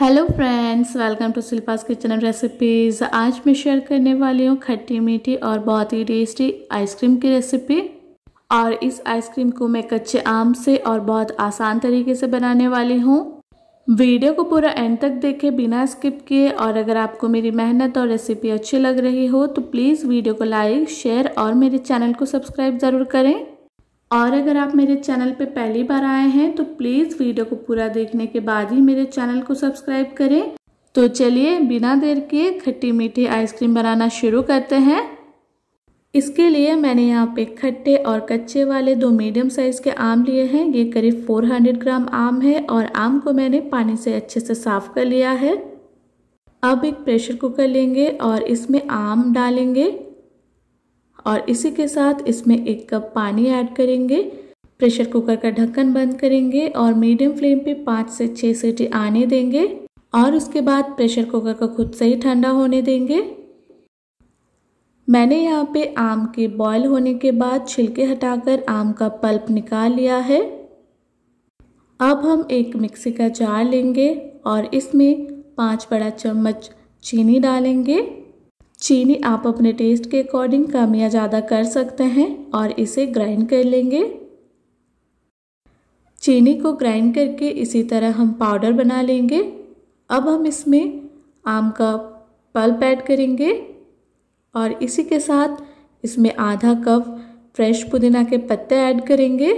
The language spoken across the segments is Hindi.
hello friends welcome to Shilpa's kitchen recipes आज मैं शेयर करने वाली हूँ खट्टी मीठी और बहुत ही टेस्टी आइसक्रीम की रेसिपी और इस आइसक्रीम को मैं कच्चे आम से और बहुत आसान तरीके से बनाने वाली हूँ वीडियो को पूरा एंड तक देखें बिना स्किप किए और अगर आपको मेरी मेहनत और रेसिपी अच्छी लग रही हो तो प्लीज़ वीडियो को लाइक शेयर और मेरे चैनल को सब्सक्राइब ज़रूर करें और अगर आप मेरे चैनल पे पहली बार आए हैं तो प्लीज़ वीडियो को पूरा देखने के बाद ही मेरे चैनल को सब्सक्राइब करें तो चलिए बिना देर के खट्टी मीठी आइसक्रीम बनाना शुरू करते हैं इसके लिए मैंने यहाँ पे खट्टे और कच्चे वाले दो मीडियम साइज़ के आम लिए हैं ये करीब 400 ग्राम आम है और आम को मैंने पानी से अच्छे से साफ़ कर लिया है अब एक प्रेशर कुकर लेंगे और इसमें आम डालेंगे और इसी के साथ इसमें एक कप पानी ऐड करेंगे प्रेशर कुकर का ढक्कन बंद करेंगे और मीडियम फ्लेम पे पाँच से छः सीटी आने देंगे और उसके बाद प्रेशर कुकर को खुद से ही ठंडा होने देंगे मैंने यहाँ पे आम के बॉयल होने के बाद छिलके हटाकर आम का पल्प निकाल लिया है अब हम एक मिक्सी का जार लेंगे और इसमें पाँच बड़ा चम्मच चीनी डालेंगे चीनी आप अपने टेस्ट के अकॉर्डिंग कम या ज़्यादा कर सकते हैं और इसे ग्राइंड कर लेंगे चीनी को ग्राइंड करके इसी तरह हम पाउडर बना लेंगे अब हम इसमें आम का पल्प ऐड करेंगे और इसी के साथ इसमें आधा कप फ्रेश पुदीना के पत्ते ऐड करेंगे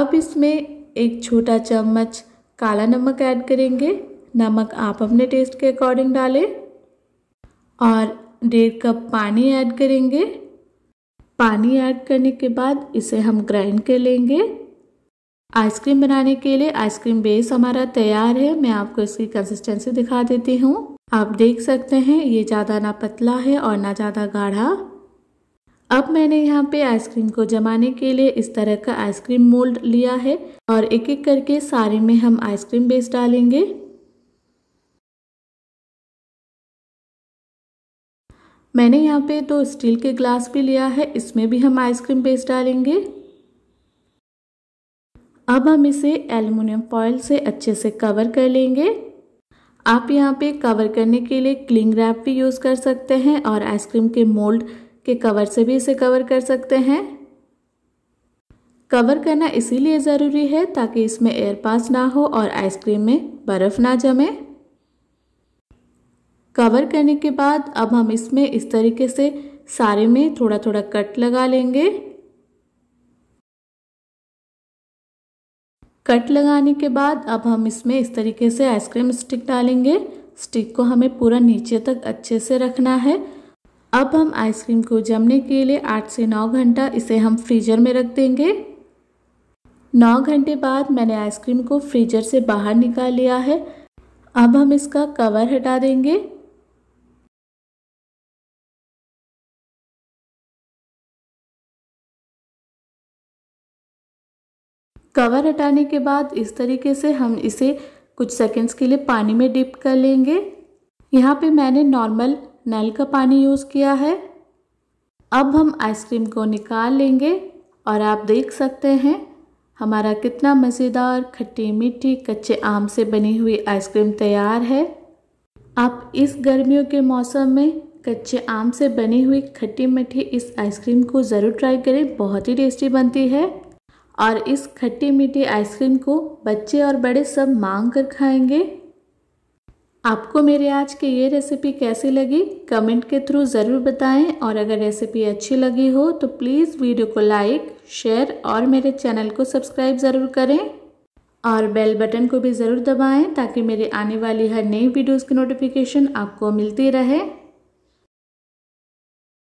अब इसमें एक छोटा चम्मच काला नमक ऐड करेंगे नमक आप अपने टेस्ट के अकॉर्डिंग डालें और डेढ़ कप पानी ऐड करेंगे पानी ऐड करने के बाद इसे हम ग्राइंड कर लेंगे आइसक्रीम बनाने के लिए आइसक्रीम बेस हमारा तैयार है मैं आपको इसकी कंसिस्टेंसी दिखा देती हूँ आप देख सकते हैं ये ज़्यादा ना पतला है और ना ज़्यादा गाढ़ा अब मैंने यहाँ पे आइसक्रीम को जमाने के लिए इस तरह का आइसक्रीम मोल्ड लिया है और एक एक करके सारे में हम आइसक्रीम बेस डालेंगे मैंने यहाँ पे दो स्टील के ग्लास भी लिया है इसमें भी हम आइसक्रीम पेस्ट डालेंगे अब हम इसे एल्युमिनियम फॉइल से अच्छे से कवर कर लेंगे आप यहाँ पे कवर करने के लिए क्लिंग रैप भी यूज़ कर सकते हैं और आइसक्रीम के मोल्ड के कवर से भी इसे कवर कर सकते हैं कवर करना इसीलिए ज़रूरी है ताकि इसमें एयर पास ना हो और आइसक्रीम में बर्फ़ ना जमे कवर करने के बाद अब हम इसमें इस तरीके से सारे में थोड़ा थोड़ा कट लगा लेंगे कट लगाने के बाद अब हम इसमें इस तरीके से आइसक्रीम स्टिक डालेंगे स्टिक को हमें पूरा नीचे तक अच्छे से रखना है अब हम आइसक्रीम को जमने के लिए आठ से नौ घंटा इसे हम फ्रीजर में रख देंगे नौ घंटे बाद मैंने आइसक्रीम को फ्रीजर से बाहर निकाल लिया है अब हम इसका कवर हटा देंगे कवर हटाने के बाद इस तरीके से हम इसे कुछ सेकंड्स के लिए पानी में डिप कर लेंगे यहाँ पे मैंने नॉर्मल नल का पानी यूज़ किया है अब हम आइसक्रीम को निकाल लेंगे और आप देख सकते हैं हमारा कितना मज़ेदार खट्टी मीठी कच्चे आम से बनी हुई आइसक्रीम तैयार है आप इस गर्मियों के मौसम में कच्चे आम से बनी हुई खट्टी मीठी इस आइसक्रीम को ज़रूर ट्राई करें बहुत ही टेस्टी बनती है और इस खट्टी मीठी आइसक्रीम को बच्चे और बड़े सब मांग कर खाएंगे आपको मेरे आज की ये रेसिपी कैसी लगी कमेंट के थ्रू ज़रूर बताएं और अगर रेसिपी अच्छी लगी हो तो प्लीज़ वीडियो को लाइक शेयर और मेरे चैनल को सब्सक्राइब ज़रूर करें और बेल बटन को भी ज़रूर दबाएं ताकि मेरी आने वाली हर नई वीडियोस की नोटिफिकेशन आपको मिलती रहे